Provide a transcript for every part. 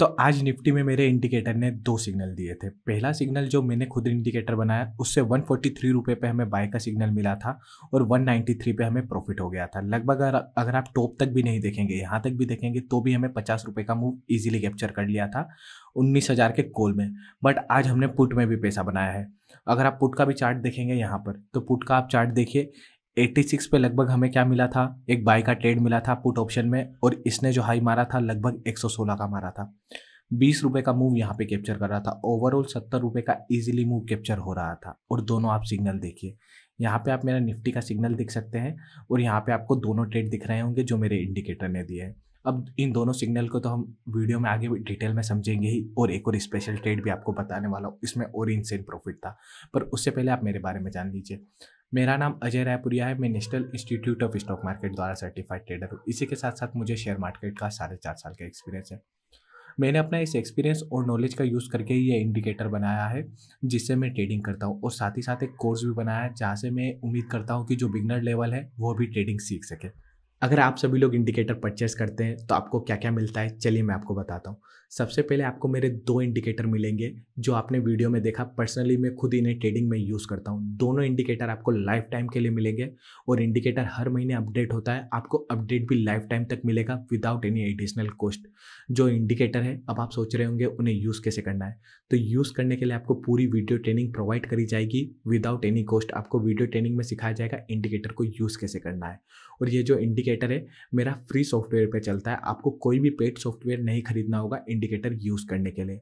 तो आज निफ्टी में मेरे इंडिकेटर ने दो सिग्नल दिए थे पहला सिग्नल जो मैंने खुद इंडिकेटर बनाया उससे 143 रुपये पे हमें बाय का सिग्नल मिला था और 193 पे हमें प्रॉफिट हो गया था लगभग अगर आप टॉप तक भी नहीं देखेंगे यहाँ तक भी देखेंगे तो भी हमें पचास रुपये का मूव ईजिली कैप्चर कर लिया था उन्नीस हज़ार के कोल में बट आज हमने पुट में भी पैसा बनाया है अगर आप पुट का भी चार्ट देखेंगे यहाँ पर तो पुट का आप चार्ट देखिए 86 पे लगभग हमें क्या मिला था एक बाय का ट्रेड मिला था पुट ऑप्शन में और इसने जो हाई मारा था लगभग 116 का मारा था बीस रुपये का मूव यहाँ पे कैप्चर कर रहा था ओवरऑल सत्तर रुपये का इजीली मूव कैप्चर हो रहा था और दोनों आप सिग्नल देखिए यहाँ पे आप मेरा निफ्टी का सिग्नल देख सकते हैं और यहाँ पे आपको दोनों ट्रेड दिख रहे होंगे जो मेरे इंडिकेटर ने दिए हैं अब इन दोनों सिग्नल को तो हम वीडियो में आगे डिटेल में समझेंगे ही और एक और स्पेशल ट्रेड भी आपको बताने वाला हूँ इसमें और इनसेन प्रॉफिट था पर उससे पहले आप मेरे बारे में जान लीजिए मेरा नाम अजय रायपुरिया है मैं National Institute of Stock Market द्वारा सर्टिफाइड ट्रेडर हूँ इसी के साथ साथ मुझे शेयर मार्केट का साढ़े चार साल का एक्सपीरियंस है मैंने अपना इस एक्सपीरियंस और नॉलेज का यूज़ करके ये इंडिकेटर बनाया है जिससे मैं ट्रेडिंग करता हूँ और साथ ही साथ एक कोर्स भी बनाया है जहाँ से मैं उम्मीद करता हूँ कि जो बिगनर लेवल है वो भी ट्रेडिंग सीख सके अगर आप सभी लोग इंडिकेटर परचेस करते हैं तो आपको क्या क्या मिलता है चलिए मैं आपको बताता हूँ सबसे पहले आपको मेरे दो इंडिकेटर मिलेंगे जो आपने वीडियो में देखा पर्सनली मैं खुद इन्हें ट्रेडिंग में यूज़ करता हूँ दोनों इंडिकेटर आपको लाइफ टाइम के लिए मिलेंगे और इंडिकेटर हर महीने अपडेट होता है आपको अपडेट भी लाइफ टाइम तक मिलेगा विदाउट एनी एडिशनल कॉस्ट जो इंडिकेटर है अब आप सोच रहे होंगे उन्हें यूज़ कैसे करना है तो यूज़ करने के लिए आपको पूरी वीडियो ट्रेनिंग प्रोवाइड करी जाएगी विदाउट एनी कॉस्ट आपको वीडियो ट्रेनिंग में सिखाया जाएगा इंडिकेटर को यूज़ कैसे करना है और ये जो इंडिकेटर है मेरा फ्री सॉफ्टवेयर पे चलता है आपको कोई भी पेड सॉफ्टवेयर नहीं खरीदना होगा इंडिकेटर यूज़ करने के लिए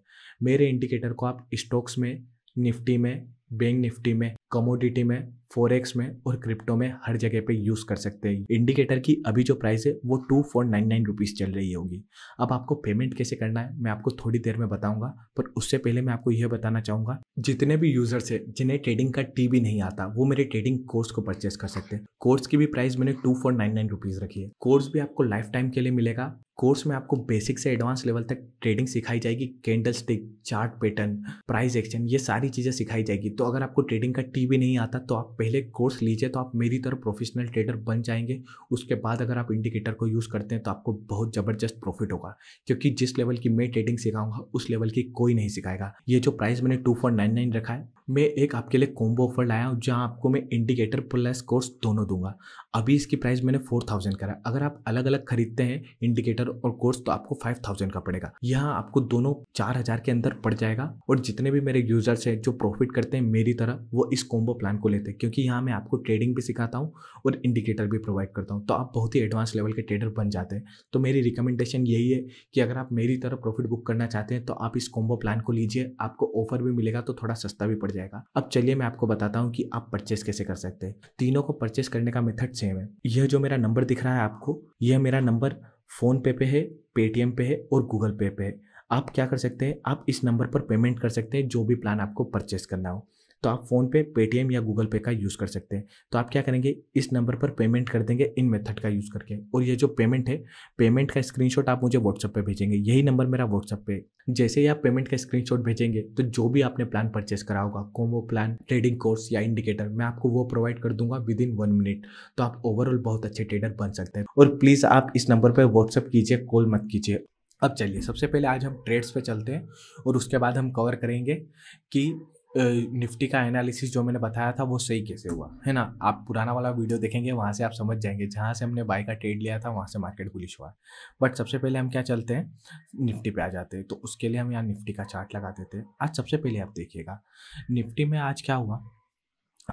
मेरे इंडिकेटर को आप स्टॉक्स में निफ्टी में बैंक निफ्टी में कमोडिटी में फोरेक्स में और क्रिप्टो में हर जगह पे यूज़ कर सकते हैं इंडिकेटर की अभी जो प्राइस है वो two four nine nine rupees चल रही होगी अब आपको पेमेंट कैसे करना है मैं आपको थोड़ी देर में बताऊंगा पर उससे पहले मैं आपको यह बताना चाहूंगा जितने भी यूज़र्स है जिन्हें ट्रेडिंग का टी भी नहीं आता वो मेरे ट्रेडिंग कोर्स को परचेस कर सकते हैं कोर्स की भी प्राइस मैंने two four nine nine rupees रखी है कोर्स भी आपको लाइफ टाइम के लिए मिलेगा कोर्स में आपको बेसिक से एडवांस लेवल तक ट्रेडिंग सिखाई जाएगी candlestick chart pattern price action ये सारी चीज़ें सिखाई जाएगी तो अगर आपको ट्रेडिंग का टी टी भी नहीं आता तो आप पहले कोर्स लीजिए तो आप मेरी तरह प्रोफेशनल ट्रेडर बन जाएंगे उसके बाद अगर आप इंडिकेटर को यूज़ करते हैं तो आपको बहुत ज़बरदस्त प्रॉफिट होगा क्योंकि जिस लेवल की मैं ट्रेडिंग सिखाऊंगा उस लेवल की कोई नहीं सिखाएगा ये जो प्राइस मैंने टू रखा है मैं एक आपके लिए कॉम्बो ऑफर लाया हूँ जहाँ आपको मैं इंडिकेटर प्लस कोर्स दोनों दूंगा अभी इसकी प्राइस मैंने फोर थाउजेंड करा अगर आप अलग अलग खरीदते हैं इंडिकेटर और कोर्स तो आपको फाइव थाउजेंड का पड़ेगा यहाँ आपको दोनों चार हजार के अंदर पड़ जाएगा और जितने भी मेरे यूजर्स हैं जो प्रॉफिट करते हैं मेरी तरह वो इस कॉम्बो प्लान को लेते हैं क्योंकि यहाँ मैं आपको ट्रेडिंग भी सिखाता हूँ और इंडिकेटर भी प्रोवाइड करता हूँ तो आप बहुत ही एडवांस लेवल के ट्रेडर बन जाते हैं तो मेरी रिकमेंडेशन यही है कि अगर आप मेरी तरह प्रॉफिट बुक करना चाहते हैं तो आप इस कॉम्बो प्लान को लीजिए आपको ऑफर भी मिलेगा तो थोड़ा सस्ता भी पड़ जाएगा जाएगा अब चलिए मैं आपको बताता हूँ कि आप परचेस कैसे कर सकते हैं तीनों को परचेस करने का मेथड सेम है यह जो मेरा नंबर दिख रहा है आपको यह मेरा नंबर फ़ोन पे पे है पेटीएम पे है और गूगल पे पे है आप क्या कर सकते हैं आप इस नंबर पर पेमेंट कर सकते हैं जो भी प्लान आपको परचेस करना हो तो आप फ़ोनपे पेटीएम या गूगल पे का यूज़ कर सकते हैं तो आप क्या करेंगे इस नंबर पर पेमेंट कर देंगे इन मेथड का यूज़ करके और ये जो पेमेंट है पेमेंट का स्क्रीन आप मुझे व्हाट्सअप पे भेजेंगे यही नंबर मेरा व्हाट्सअप पे जैसे ही आप पेमेंट का स्क्रीन भेजेंगे तो जो भी आपने प्लान परचेस करा होगा कोमो प्लान ट्रेडिंग कोर्स या इंडिकेटर मैं आपको वो प्रोवाइड कर दूंगा विद इन वन मिनट तो आप ओवरऑल बहुत अच्छे ट्रेडर बन सकते हैं और प्लीज़ आप इस नंबर पर व्हाट्सअप कीजिए कॉल मत कीजिए अब चलिए सबसे पहले आज हम ट्रेड्स पे चलते हैं और उसके बाद हम कवर करेंगे कि निफ्टी का एनालिसिस जो मैंने बताया था वो सही कैसे हुआ है ना आप पुराना वाला वीडियो देखेंगे वहाँ से आप समझ जाएंगे जहाँ से हमने बाई का ट्रेड लिया था वहाँ से मार्केट पुलिस हुआ बट सबसे पहले हम क्या चलते हैं निफ्टी पे आ जाते हैं तो उसके लिए हम यहाँ निफ्टी का चार्ट लगा देते हैं आज सबसे पहले आप देखिएगा निफ्टी में आज क्या हुआ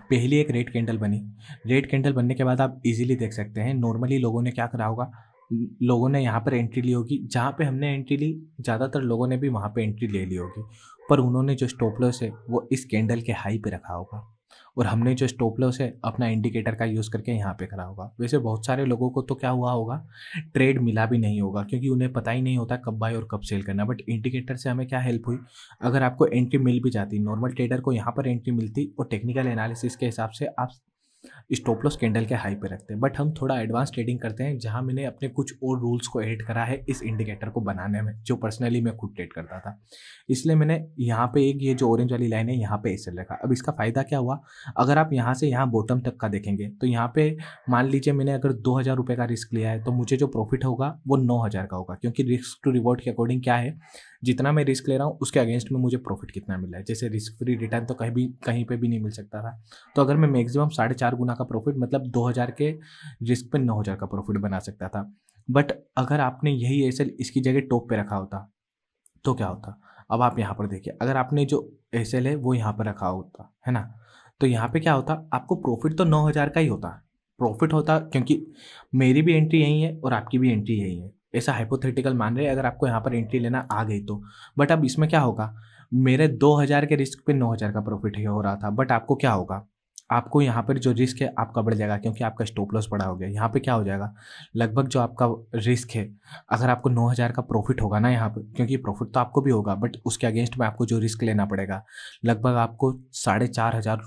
पहली एक रेड कैंडल बनी रेड कैंडल बनने के बाद आप इजीली देख सकते हैं नॉर्मली लोगों ने क्या करा होगा लोगों ने यहाँ पर एंट्री ली होगी जहाँ पे हमने एंट्री ली ज़्यादातर लोगों ने भी वहाँ पे एंट्री ले ली होगी पर उन्होंने जो स्टोपलर्स है वो इस कैंडल के हाई पे रखा होगा और हमने जो स्टोपलर्स है अपना इंडिकेटर का यूज़ करके यहाँ पे करा होगा वैसे बहुत सारे लोगों को तो क्या हुआ होगा ट्रेड मिला भी नहीं होगा क्योंकि उन्हें पता ही नहीं होता कब बाय और कब सेल करना बट इंडिकेटर से हमें क्या हेल्प हुई अगर आपको एंट्री मिल भी जाती नॉर्मल ट्रेडर को यहाँ पर एंट्री मिलती और टेक्निकल एनालिसिस के हिसाब से आप स्टॉप लॉस कैंडल के हाई पे रखते हैं बट हम थोड़ा एडवांस ट्रेडिंग करते हैं जहाँ मैंने अपने कुछ और रूल्स को एडिट करा है इस इंडिकेटर को बनाने में जो पर्सनली मैं खुद ट्रेड करता था इसलिए मैंने यहाँ पे एक ये जो ऑरेंज वाली लाइन है यहाँ पे ऐसे रखा अब इसका फ़ायदा क्या हुआ अगर आप यहाँ से यहाँ बॉटम तक का देखेंगे तो यहाँ पे मान लीजिए मैंने अगर दो हज़ार रुपये का रिस्क लिया है तो मुझे जो प्रॉफिट होगा वो नौ हज़ार का होगा क्योंकि रिस्क टू रिवॉर्ड के अकॉर्डिंग क्या है जितना मैं रिस्क ले रहा हूँ उसके अगेंस्ट में मुझे प्रॉफिट कितना मिल रहा है जैसे रिस्क फ्री रिटर्न तो कहीं भी कहीं पे भी नहीं मिल सकता था तो अगर मैं मैक्सिमम साढ़े चार गुना का प्रॉफिट मतलब दो हज़ार के रिस्क पे नौ हज़ार का प्रॉफिट बना सकता था बट अगर आपने यही एस इसकी जगह टॉप पर रखा होता तो क्या होता अब आप यहाँ पर देखिए अगर आपने जो एस है वो यहाँ पर रखा होता है ना तो यहाँ पे क्या होता आपको प्रॉफिट तो नौ हज़ार का ही होता प्रॉफिट होता क्योंकि मेरी भी एंट्री यही है और आपकी भी एंट्री यही है ऐसा हाइपोथेटिकल मान रहे अगर आपको यहाँ पर एंट्री लेना आ गई तो बट अब इसमें क्या होगा मेरे हज़ार के रिस्क पे हज़ार का प्रॉफिट हो रहा था बट आपको क्या होगा आपको यहाँ पर जो रिस्क है आपका बढ़ जाएगा क्योंकि आपका स्टॉप लॉस बड़ा हो गया यहाँ पे क्या हो जाएगा लगभग जो आपका रिस्क है अगर आपको 9000 का प्रॉफिट होगा ना यहाँ पर क्योंकि प्रॉफिट तो आपको भी होगा बट उसके अगेंस्ट में आपको जो रिस्क लेना पड़ेगा लगभग आपको साढ़े चार हज़ार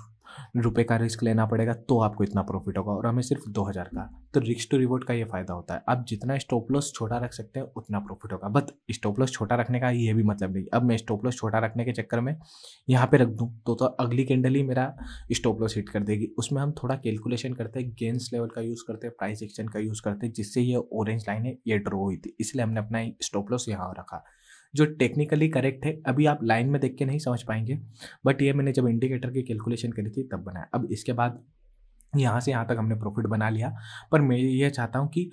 रुपये का रिस्क लेना पड़ेगा तो आपको इतना प्रॉफिट होगा और हमें सिर्फ दो हज़ार का तो रिस्क टू रिवॉर्ड का ये फ़ायदा होता है आप जितना स्टॉप लॉस छोटा रख सकते हैं उतना प्रॉफिट होगा बट स्टॉप लॉस छोटा रखने का ये भी मतलब नहीं अब मैं स्टॉप लॉस छोटा रखने के चक्कर में यहाँ पर रख दूँ तो, तो अगली कैंडल ही मेरा स्टॉप लॉस हिट कर देगी उसमें हम थोड़ा कैलकुलेशन करते हैं गेंस लेवल का यूज़ करते हैं प्राइस एक्शन का यूज़ करते हैं जिससे ये ऑरेंज लाइन है ये ड्रॉ हुई थी इसलिए हमने अपना स्टॉप लॉस यहाँ रखा जो टेक्निकली करेक्ट है अभी आप लाइन में देख के नहीं समझ पाएंगे बट ये मैंने जब इंडिकेटर की कैलकुलेशन करी थी तब बनाया अब इसके बाद यहाँ से यहाँ तक हमने प्रॉफिट बना लिया पर मैं ये चाहता हूँ कि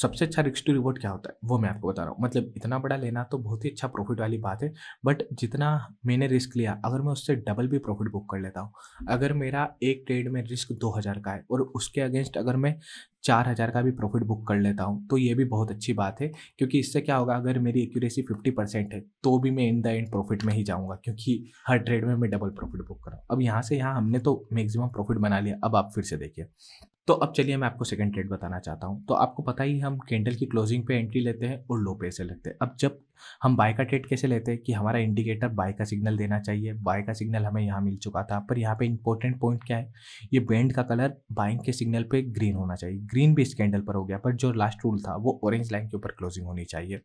सबसे अच्छा रिक्स टू रिवॉर्ड क्या होता है वो मैं आपको बता रहा हूँ मतलब इतना बड़ा लेना तो बहुत ही अच्छा प्रॉफिट वाली बात है बट जितना मैंने रिस्क लिया अगर मैं उससे डबल भी प्रॉफिट बुक कर लेता हूँ अगर मेरा एक ट्रेड में रिस्क दो हज़ार का है और उसके अगेंस्ट अगर मैं चार हज़ार का भी प्रॉफिट बुक कर लेता हूँ तो ये भी बहुत अच्छी बात है क्योंकि इससे क्या होगा अगर मेरी एक्यूरेसी फिफ्टी परसेंट है तो भी मैं इन द एंड प्रॉफिट में ही जाऊँगा क्योंकि हर ट्रेड में मैं डबल प्रॉफिट बुक कर रहा हूँ अब यहाँ से यहाँ हमने तो मैक्सिमम प्रॉफिट बना लिया अब आप फिर से देखिए तो अब चलिए मैं आपको सेकंड ट्रेड बताना चाहता हूँ तो आपको पता ही हम कैंडल की क्लोजिंग पे एंट्री लेते हैं और लो पे से लेते हैं अब जब हम बाय का ट्रेड कैसे लेते हैं कि हमारा इंडिकेटर बाय का सिग्नल देना चाहिए बाय का सिग्नल हमें यहाँ मिल चुका था पर यहाँ पे इंपॉर्टेंट पॉइंट क्या है ये बैंड का कलर बाइंग के सिग्नल पे ग्रीन होना चाहिए ग्रीन भी इस कैंडल पर हो गया पर जो लास्ट रूल था वो ऑरेंज लाइन के ऊपर क्लोजिंग होनी चाहिए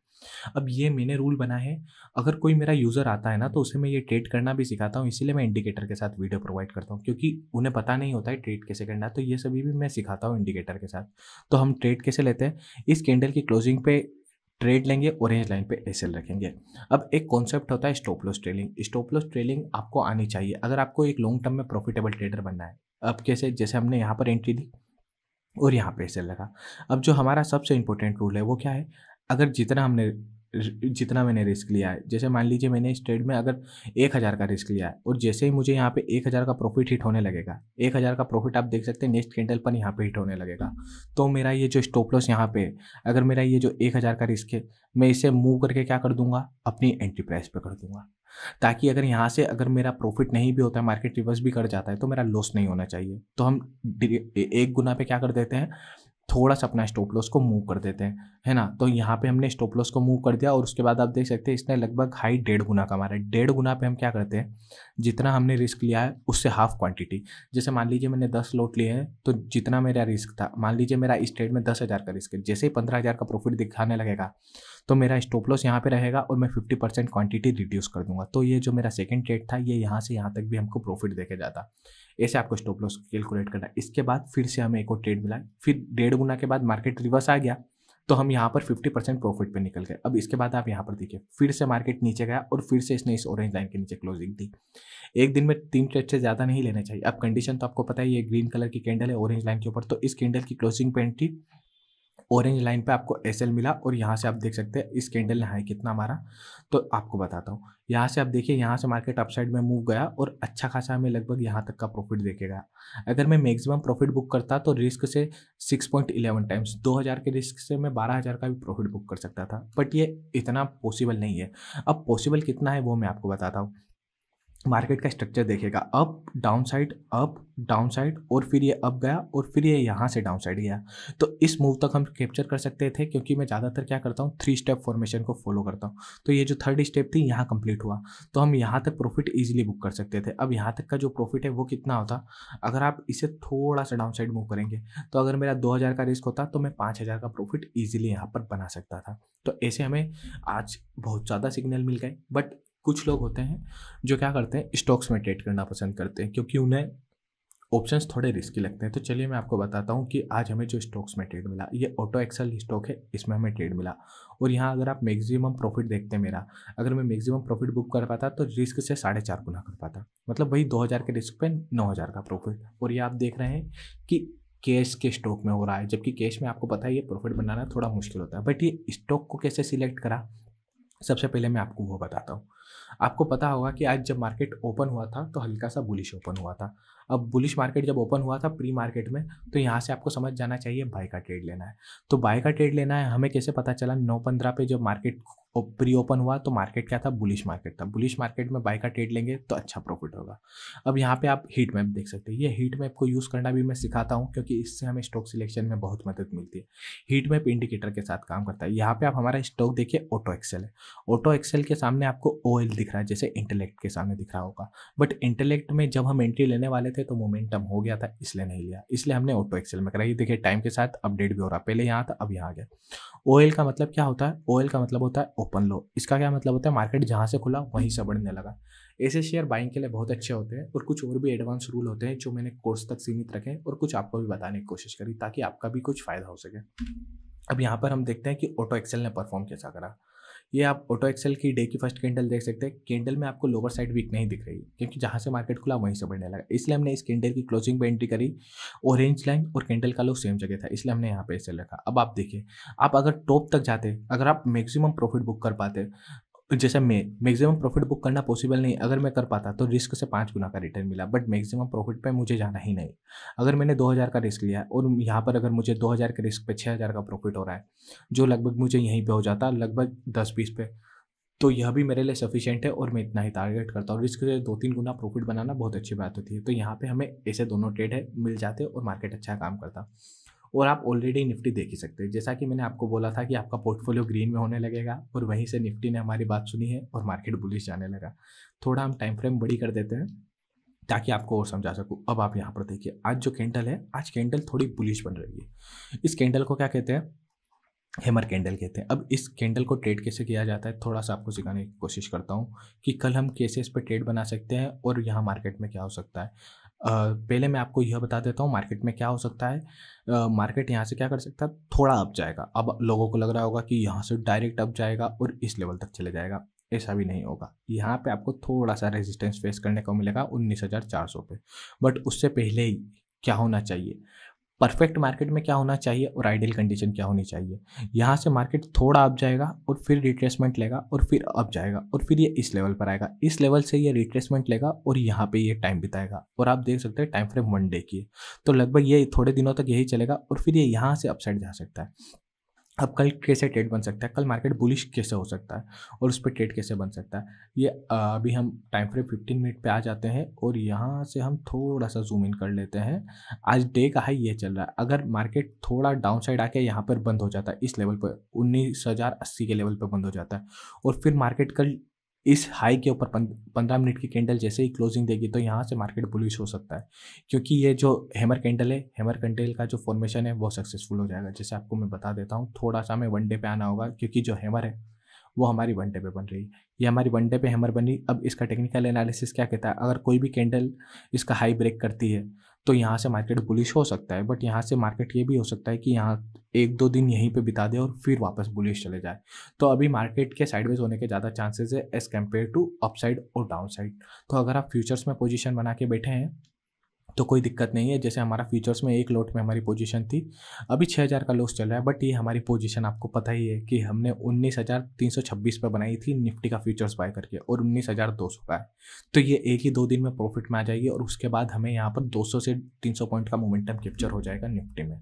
अब ये मैंने रूल बना है अगर कोई मेरा यूज़र आता है ना तो उसे मैं ये ट्रेड करना भी सिखाता हूँ इसीलिए मैं इंडिकेटर के साथ वीडियो प्रोवाइड करता हूँ क्योंकि उन्हें पता नहीं होता है ट्रेड कैसे करना तो ये सभी भी मैं मैं सिखाता हूँ इंडिकेटर के साथ तो हम ट्रेड कैसे लेते हैं इस कैंडल की क्लोजिंग पे ट्रेड लेंगे ऑरेंज लाइन पे एसएल रखेंगे अब एक कॉन्सेप्ट होता है stop loss trailing stop loss trailing आपको आनी चाहिए अगर आपको एक लॉन्ग टर्म में प्रॉफिटेबल ट्रेडर बनना है अब कैसे जैसे हमने यहाँ पर एंट्री दी और यहाँ पे एसएल लगा अब जो हमारा सबसे इंपॉर्टेंट रूल है वो क्या है अगर जितना हमने जितना मैंने रिस्क लिया है जैसे मान लीजिए मैंने इस ट्रेड में अगर एक हज़ार का रिस्क लिया है और जैसे ही मुझे यहाँ पे एक हज़ार का प्रॉफिट हिट होने लगेगा एक हज़ार का प्रॉफिट आप देख सकते हैं नेक्स्ट कैंडल पर यहाँ पे हिट होने लगेगा तो मेरा ये जो स्टॉप लॉस यहाँ पे अगर मेरा ये जो एक हज़ार का रिस्क है मैं इसे मूव करके क्या कर दूंगा अपनी एंट्री प्राइस पर कर दूंगा ताकि अगर यहाँ से अगर मेरा प्रॉफिट नहीं भी होता है मार्केट रिवर्स भी कर जाता है तो मेरा लॉस नहीं होना चाहिए तो हम एक गुना पे क्या कर देते हैं थोड़ा सा अपना स्टॉप लॉस को मूव कर देते हैं है ना तो यहाँ पे हमने स्टॉप लॉस को मूव कर दिया और उसके बाद आप देख सकते हैं इसने लगभग हाई डेढ़ गुना का मारा है डेढ़ गुना पे हम क्या करते हैं जितना हमने रिस्क लिया है उससे हाफ क्वांटिटी जैसे मान लीजिए मैंने दस लोट लिए हैं तो जितना मेरा रिस्क था मान लीजिए मेरा इस ट्रेड में दस हज़ार का रिस्क है जैसे ही पंद्रह हज़ार का प्रॉफिट दिखाने लगेगा तो मेरा स्टॉप लॉस यहाँ पे रहेगा और मैं फिफ्टी परसेंट क्वान्टिटी रिड्यूस कर दूंगा तो ये जो मेरा सेकेंड ट्रेड था ये यहाँ से यहाँ तक भी हमको प्रॉफिट देखे जाता ऐसे आपको स्टॉप लॉस कैलकुलेट करना इसके बाद फिर से हमें एक और ट्रेड मिला फिर डेढ़ गुना के बाद मार्केट रिवर्स आ गया तो हम यहाँ पर 50 परसेंट प्रॉफिट पे निकल गए अब इसके बाद आप यहाँ पर देखिए फिर से मार्केट नीचे गया और फिर से इसने इस ऑरेंज लाइन के नीचे क्लोजिंग दी एक दिन में तीन ट्रेड से ज़्यादा नहीं लेना चाहिए अब कंडीशन तो आपको पता है ये ग्रीन कलर की कैंडल है ऑरेंज लाइन के ऊपर तो इस कैंडल की क्लोजिंग पेंट थी ऑरेंज लाइन पे आपको एस मिला और यहाँ से आप देख सकते हैं इस कैंडल ने हाई कितना मारा तो आपको बताता हूँ यहाँ से आप देखिए यहाँ से मार्केट अपसाइड में मूव गया और अच्छा खासा हमें लगभग यहाँ तक का प्रॉफिट देखेगा अगर मैं मैक्सिमम प्रॉफिट बुक करता तो रिस्क से 6.11 टाइम्स 2000 के रिस्क से मैं 12000 का भी प्रॉफिट बुक कर सकता था बट ये इतना पॉसिबल नहीं है अब पॉसिबल कितना है वो मैं आपको बताता हूँ मार्केट का स्ट्रक्चर देखेगा up down side up down side और फिर ये अप गया और फिर ये यहाँ से डाउन साइड गया तो इस मूव तक हम कैप्चर कर सकते थे क्योंकि मैं ज़्यादातर क्या करता हूँ थ्री स्टेप फॉर्मेशन को फॉलो करता हूँ तो ये जो थर्ड स्टेप थी यहाँ कंप्लीट हुआ तो हम यहाँ तक प्रॉफिट ईजिली बुक कर सकते थे अब यहाँ तक का जो प्रॉफिट है वो कितना होता अगर आप इसे थोड़ा सा डाउन साइड मूव करेंगे तो अगर मेरा दो का रिस्क होता तो मैं पाँच का प्रॉफिट ईजिली यहाँ पर बना सकता था तो ऐसे हमें आज बहुत ज़्यादा सिग्नल मिल गए बट कुछ लोग होते हैं जो क्या करते हैं स्टॉक्स में ट्रेड करना पसंद करते हैं क्योंकि उन्हें ऑप्शंस थोड़े रिस्की लगते हैं तो चलिए मैं आपको बताता हूँ कि आज हमें जो स्टॉक्स में ट्रेड मिला ये ऑटो एक्सल स्टॉक है इसमें हमें ट्रेड मिला और यहाँ अगर आप मैक्सिमम प्रॉफिट देखते हैं मेरा अगर मैं मैक्सिमम प्रॉफिट बुक कर पाता तो रिस्क से साढ़े चार गुना कर पाता मतलब वही दो हज़ार के रिस्क पर नौ हज़ार का प्रॉफिट और ये आप देख रहे हैं कि कैश के स्टॉक में हो रहा है जबकि कैश में आपको पता है ये प्रॉफिट बनाना थोड़ा मुश्किल होता है बट ये स्टॉक को कैसे सिलेक्ट करा सबसे पहले मैं आपको वो बताता हूँ आपको पता होगा कि आज जब मार्केट ओपन हुआ था तो हल्का सा बुलिश ओपन हुआ था अब बुलिश मार्केट जब ओपन हुआ था प्री मार्केट में तो यहाँ से आपको समझ जाना चाहिए बाय का ट्रेड लेना है तो बाय का ट्रेड लेना है हमें कैसे पता चला नौ पंद्रह पे जब मार्केट प्री ओपन हुआ तो मार्केट क्या था बुलिश मार्केट था बुलिश मार्केट में बाय का ट्रेड लेंगे तो अच्छा प्रॉफिट होगा अब यहाँ पे आप हीट मैप देख सकते हैं ये हीट मैप को यूज़ करना भी मैं सिखाता हूँ क्योंकि इससे हमें स्टॉक सिलेक्शन में बहुत मदद मिलती है हीट मैप इंडिकेटर के साथ काम करता है यहाँ पे आप हमारा स्टॉक देखिए ऑटो एक्सेल है ऑटो एक्सेल के सामने आपको ओ दिख रहा है जैसे इंटेलेक्ट के सामने दिख रहा होगा बट इंटेलेक्ट में जब हम एंट्री लेने वाले थे थे तो मोमेंटम हो गया था इसलिए नहीं लिया इसलिए हमने ऑटो एक्सेल में कराई देखिए टाइम के साथ अपडेट भी हो रहा पहले यहाँ था अब यहाँ आ गया ओएल का मतलब क्या होता है ओएल का मतलब होता है ओपन लो इसका क्या मतलब होता है मार्केट जहाँ से खुला वहीं से बढ़ने लगा ऐसे शेयर बाइंग के लिए बहुत अच्छे होते हैं और कुछ और भी एडवांस रूल होते हैं जो मैंने कोर्स तक सीमित रखे और कुछ आपको भी बताने की कोशिश करी ताकि आपका भी कुछ फ़ायदा हो सके अब यहाँ पर हम देखते हैं कि ऑटो एक्सेल ने परफॉर्म कैसा करा ये आप ऑटो एक्सेल की डे की फर्स्ट कैंडल देख सकते हैं कैंडल में आपको लोअर साइड वीक नहीं दिख रही क्योंकि जहाँ से मार्केट खुला वहीं से बढ़ने लगा इसलिए हमने इस कैंडल की क्लोजिंग पर एंट्री करी ऑरेंज लाइन और कैंडल का लो सेम जगह था इसलिए हमने यहाँ पे ऐसे रखा अब आप देखिए आप अगर टॉप तक जाते अगर आप मैक्सिमम प्रॉफिट बुक कर पाते जैसे मैं मैक्सिमम प्रॉफिट बुक करना पॉसिबल नहीं अगर मैं कर पाता तो रिस्क से पाँच गुना का रिटर्न मिला बट मैक्सिमम प्रॉफिट पे मुझे जाना ही नहीं अगर मैंने दो हज़ार का रिस्क लिया और यहाँ पर अगर मुझे दो हज़ार के रिस्क पे हज़ार का प्रॉफिट हो रहा है जो लगभग मुझे यहीं पे हो जाता लगभग दस बीस पे तो यह भी मेरे लिए सफिशेंट है और मैं इतना ही टारगेट करता हूँ रिस्क से दो तीन गुना प्रॉफिट बनाना बहुत अच्छी बात होती है तो यहाँ पर हमें ऐसे दोनों ट्रेड है मिल जाते और मार्केट अच्छा काम करता और आप ऑलरेडी निफ्टी देख ही सकते हैं जैसा कि मैंने आपको बोला था कि आपका पोर्टफोलियो ग्रीन में होने लगेगा और वहीं से निफ्टी ने हमारी बात सुनी है और मार्केट बुलिश जाने लगा थोड़ा हम टाइम फ्रेम बड़ी कर देते हैं ताकि आपको और समझा सकूँ अब आप यहाँ पर देखिए आज जो कैंडल है आज कैंडल थोड़ी बुलिश बन रही है इस कैंडल को क्या कहते हैं हेमर कैंडल कहते हैं अब इस कैंडल को ट्रेड कैसे किया जाता है थोड़ा सा आपको सिखाने की कोशिश करता हूँ कि कल हम कैसे इस पर ट्रेड बना सकते हैं और यहाँ मार्केट में क्या हो सकता है पहले मैं आपको यह बता देता हूँ मार्केट में क्या हो सकता है मार्केट यहाँ से क्या कर सकता है थोड़ा अप जाएगा अब लोगों को लग रहा होगा कि यहाँ से डायरेक्ट अप जाएगा और इस लेवल तक चले जाएगा ऐसा भी नहीं होगा यहाँ पे आपको थोड़ा सा रेजिस्टेंस फेस करने को मिलेगा उन्नीस हज़ार चार सौ पर बट उससे पहले ही क्या होना चाहिए परफेक्ट मार्केट में क्या होना चाहिए और आइडियल कंडीशन क्या होनी चाहिए यहाँ से मार्केट थोड़ा अप जाएगा और फिर रिट्रेसमेंट लेगा और फिर अप जाएगा और फिर ये इस लेवल पर आएगा इस लेवल से ये रिट्रेसमेंट लेगा और यहाँ पे ये टाइम बिताएगा और आप देख सकते हैं टाइम फ्रेम वन डे की तो लगभग ये थोड़े दिनों तक यही चलेगा और फिर ये यहाँ से अपसाइड जा सकता है अब कल कैसे ट्रेड बन सकता है कल मार्केट बुलिश कैसे हो सकता है और उस पर ट्रेड कैसे बन सकता है ये अभी हम टाइम फ्रेम फिफ्टीन मिनट पे आ जाते हैं और यहाँ से हम थोड़ा सा जूम इन कर लेते हैं आज डे का हाई ये चल रहा है अगर मार्केट थोड़ा डाउन साइड आके यहाँ पर बंद हो जाता है इस लेवल पर उन्नीस हज़ार अस्सी के लेवल पर बंद हो जाता है और फिर मार्केट कल इस हाई के ऊपर पंद्रह मिनट की कैंडल जैसे ही क्लोजिंग देगी तो यहाँ से मार्केट बुलिश हो सकता है क्योंकि ये जो हैमर कैंडल है हैमर कैंडल का जो फॉर्मेशन है वो सक्सेसफुल हो जाएगा जैसे आपको मैं बता देता हूँ थोड़ा सा हमें वन डे पे आना होगा क्योंकि जो हैमर है वो हमारी वन डे पे बन रही है ये हमारी वन डे पे हैमर बनी अब इसका टेक्निकल एनालिसिस क्या कहता है अगर कोई भी कैंडल इसका हाई ब्रेक करती है तो यहाँ से मार्केट बुलिश हो सकता है बट यहाँ से मार्केट ये भी हो सकता है कि यहाँ एक दो दिन यहीं पे बिता दे और फिर वापस बुलिश चले जाए तो अभी मार्केट के साइडवेज होने के ज़्यादा चांसेस है एज़ कम्पेयर टू अपसाइड और डाउनसाइड तो अगर आप फ्यूचर्स में पोजीशन बना के बैठे हैं तो कोई दिक्कत नहीं है जैसे हमारा फ्यूचर्स में एक लोट में हमारी पोजीशन थी अभी 6000 का लॉस चल रहा है बट ये हमारी पोजीशन आपको पता ही है कि हमने 19326 पर बनाई थी निफ्टी का फ्यूचर्स बाय करके और 19200 का है तो ये एक ही दो दिन में प्रॉफिट में आ जाएगी और उसके बाद हमें यहाँ पर सौ से सौ पॉइंट का मोमेंटम कैप्चर हो जाएगा निफ्टी में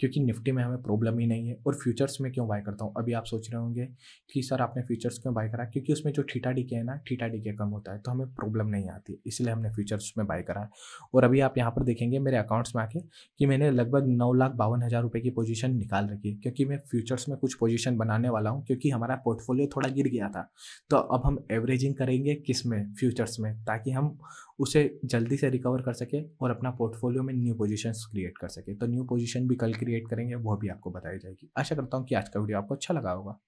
क्योंकि निफ्टी में हमें प्रॉब्लम ही नहीं है और फ्यूचर्स में क्यों बाय करता हूँ अभी आप सोच रहे होंगे कि सर आपने फ्यूचर्स क्यों बाय करा क्योंकि उसमें जो ठीठा डी है ना ठीठा डी कम होता है तो हमें प्रॉब्लम नहीं आती इसलिए हमने फ्यूचर्स में बाय करा है और अभी आप यहाँ पर देखेंगे मेरे अकाउंट्स में आके कि मैंने लगभग नौ लाख बावन हज़ार रुपये की पोजीशन निकाल रखी है क्योंकि मैं फ्यूचर्स में कुछ पोजीशन बनाने वाला हूँ क्योंकि हमारा पोर्टफोलियो थोड़ा गिर गया था तो अब हम एवरेजिंग करेंगे किस में फ्यूचर्स में ताकि हम उसे जल्दी से रिकवर कर सके और अपना पोर्टफोलियो में न्यू पोजिशन क्रिएट कर सके तो न्यू पोजीशन भी कल क्रिएट करेंगे वो भी आपको बताई जाएगी आशा करता हूँ कि आज का वीडियो आपको अच्छा लगा होगा